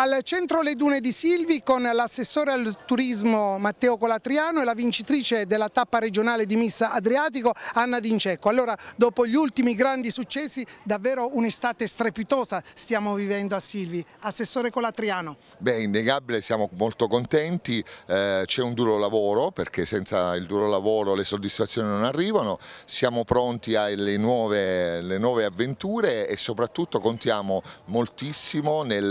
Al centro Le Dune di Silvi con l'assessore al turismo Matteo Colatriano e la vincitrice della tappa regionale di Miss Adriatico Anna D'Incecco. Allora dopo gli ultimi grandi successi davvero un'estate strepitosa stiamo vivendo a Silvi. Assessore Colatriano. Beh innegabile siamo molto contenti, eh, c'è un duro lavoro perché senza il duro lavoro le soddisfazioni non arrivano, siamo pronti alle nuove, nuove avventure e soprattutto contiamo moltissimo nel,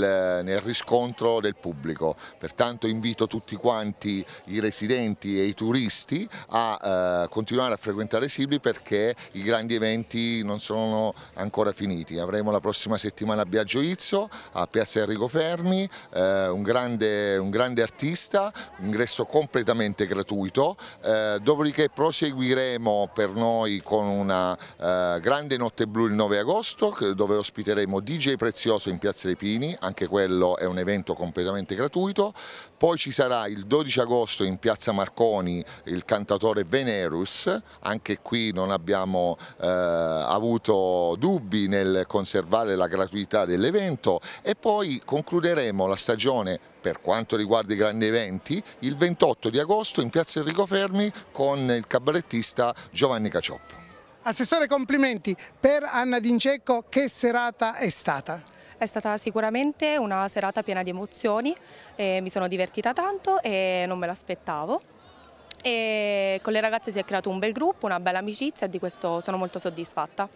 nel risultato riscontro del pubblico. Pertanto invito tutti quanti i residenti e i turisti a eh, continuare a frequentare Sibli perché i grandi eventi non sono ancora finiti. Avremo la prossima settimana a Biagio Izzo, a Piazza Enrico Fermi, eh, un, grande, un, grande, artista, ingresso completamente gratuito. Eh, dopodiché proseguiremo per noi con una eh, grande notte blu il 9 agosto dove ospiteremo DJ Prezioso in Piazza dei Pini, anche quello è un evento completamente gratuito, poi ci sarà il 12 agosto in piazza Marconi il cantatore Venerus, anche qui non abbiamo eh, avuto dubbi nel conservare la gratuità dell'evento e poi concluderemo la stagione per quanto riguarda i grandi eventi il 28 di agosto in piazza Enrico Fermi con il cabarettista Giovanni Cacioppo. Assessore complimenti per Anna D'Incecco, che serata è stata? È stata sicuramente una serata piena di emozioni, eh, mi sono divertita tanto e non me l'aspettavo. con le ragazze si è creato un bel gruppo, una bella amicizia e di questo sono molto soddisfatta.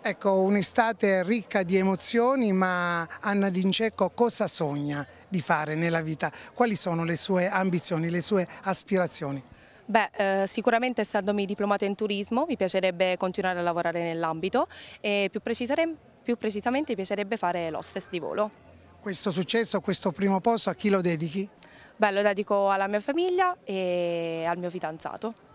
Ecco, un'estate ricca di emozioni, ma Anna D'Incecco cosa sogna di fare nella vita? Quali sono le sue ambizioni, le sue aspirazioni? Beh, eh, sicuramente essendomi diplomata in turismo mi piacerebbe continuare a lavorare nell'ambito e più precisamente più precisamente piacerebbe fare l'hostess di volo. Questo successo, questo primo posto, a chi lo dedichi? Beh, lo dedico alla mia famiglia e al mio fidanzato.